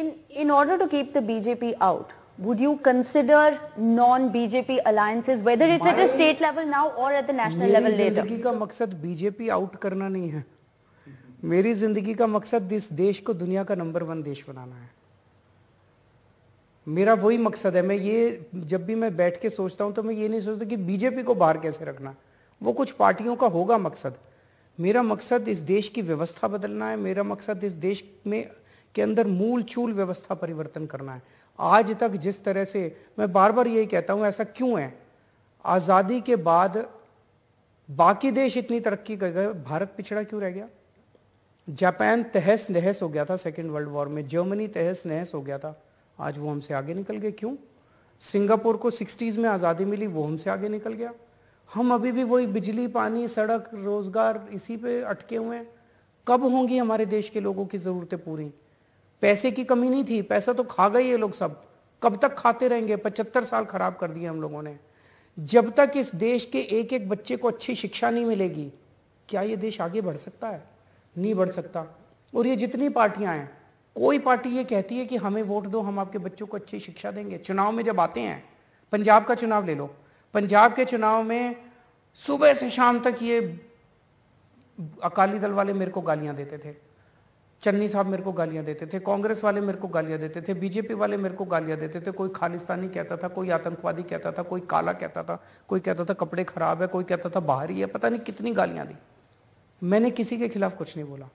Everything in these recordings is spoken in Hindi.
in in order to keep the BJP out, would you consider non-BJP alliances, whether it's My, at a state level now or at the national level later? zindagi ka maqsad bjp out karna nahi hai meri zindagi ka maqsad इस desh ko duniya ka number 1 desh banana hai मेरा वही मकसद है मैं ये जब भी मैं बैठ के सोचता हूँ तो मैं ये नहीं सोचता कि बीजेपी को बाहर कैसे रखना वो कुछ पार्टियों का होगा मकसद मेरा मकसद इस देश की व्यवस्था बदलना है मेरा मकसद इस देश में के अंदर मूल चूल व्यवस्था परिवर्तन करना है आज तक जिस तरह से मैं बार बार यही कहता हूं ऐसा क्यों है आज़ादी के बाद बाकी देश इतनी तरक्की कर गए भारत पिछड़ा क्यों रह गया जापान तहस नहस हो गया था सेकेंड वर्ल्ड वॉर में जर्मनी तहस नहस हो गया था आज वो हमसे आगे निकल गए क्यों सिंगापुर को सिक्सटीज़ में आज़ादी मिली वो हमसे आगे निकल गया हम अभी भी वही बिजली पानी सड़क रोज़गार इसी पे अटके हुए हैं कब होंगी हमारे देश के लोगों की ज़रूरतें पूरी पैसे की कमी नहीं थी पैसा तो खा गए ये लोग सब कब तक खाते रहेंगे पचहत्तर साल खराब कर दिए हम लोगों ने जब तक इस देश के एक एक बच्चे को अच्छी शिक्षा नहीं मिलेगी क्या ये देश आगे बढ़ सकता है नहीं बढ़ सकता और ये जितनी पार्टियां हैं कोई पार्टी ये कहती है कि हमें वोट दो हम आपके बच्चों को अच्छी शिक्षा देंगे चुनाव में जब आते हैं पंजाब का चुनाव ले लो पंजाब के चुनाव में सुबह से शाम तक ये अकाली दल वाले मेरे को गालियां देते थे चन्नी साहब मेरे को गालियां देते थे कांग्रेस वाले मेरे को गालियां देते थे बीजेपी वाले मेरे को गालियां देते थे कोई खालिस्तानी कहता था कोई आतंकवादी कहता था कोई काला कहता था कोई कहता था कपड़े खराब है कोई कहता था बाहरी है पता नहीं कितनी गालियां दी मैंने किसी के खिलाफ कुछ नहीं बोला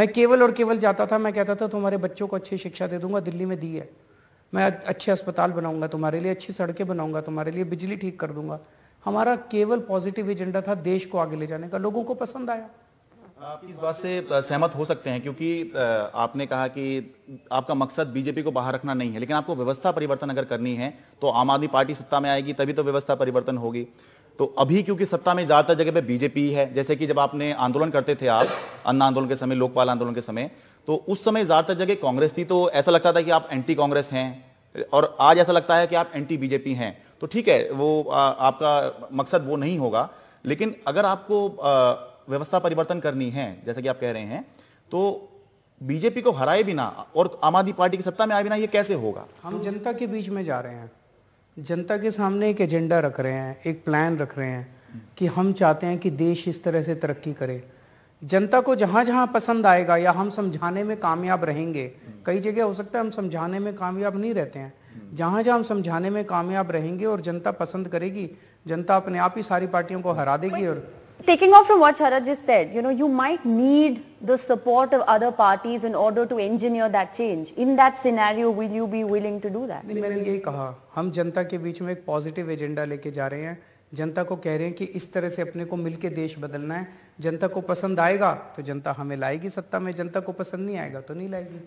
मैं केवल और केवल जाता था मैं कहता था तुम्हारे बच्चों को अच्छी शिक्षा दे दूंगा दिल्ली में दी है मैं अच्छे अस्पताल बनाऊंगा तुम्हारे लिए अच्छी सड़कें बनाऊंगा तुम्हारे लिए बिजली ठीक कर दूंगा हमारा केवल पॉजिटिव एजेंडा था देश को आगे ले जाने का लोगों को पसंद आया आप इस बात से सहमत हो सकते हैं क्योंकि आपने कहा कि आपका मकसद बीजेपी को बाहर रखना नहीं है लेकिन आपको व्यवस्था परिवर्तन अगर करनी है तो आम आदमी पार्टी सत्ता में आएगी तभी तो व्यवस्था परिवर्तन होगी तो अभी क्योंकि सत्ता में ज्यादातर जगह पे बीजेपी है जैसे कि जब आपने आंदोलन करते थे आप अन्न आंदोलन के समय लोकपाल आंदोलन के समय तो उस समय ज्यादातर जगह कांग्रेस थी तो ऐसा लगता था कि आप एंटी कांग्रेस हैं और आज ऐसा लगता है कि आप एंटी बीजेपी हैं तो ठीक है वो आ, आपका मकसद वो नहीं होगा लेकिन अगर आपको आ, व्यवस्था परिवर्तन करनी है जैसे कि आप कह रहे हैं तो बीजेपी को हराए बिना और आम आदमी पार्टी की सत्ता में आए बिना ये कैसे होगा हम जनता के बीच में जा रहे हैं जनता के सामने एक एजेंडा रख रहे हैं एक प्लान रख रहे हैं कि हम चाहते हैं कि देश इस तरह से तरक्की करे जनता को जहां जहाँ पसंद आएगा या हम समझाने में कामयाब रहेंगे कई जगह हो सकता है हम समझाने में कामयाब नहीं रहते हैं जहां जहां हम समझाने में कामयाब रहेंगे और जनता पसंद करेगी जनता अपने आप ही सारी पार्टियों को हरा देगी और taking off from what Sharad just said, you know, you might need the support of other parties in order to engineer that change. In that scenario, will you be willing to do that? nahi maine यही kaha hum janta ke beech mein ek positive agenda leke ja rahe hain जनता को कह रहे हैं कि इस तरह से अपने को मिलके देश बदलना है जनता को पसंद आएगा तो जनता हमें लाएगी सत्ता में जनता को पसंद नहीं आएगा तो नहीं लाएगी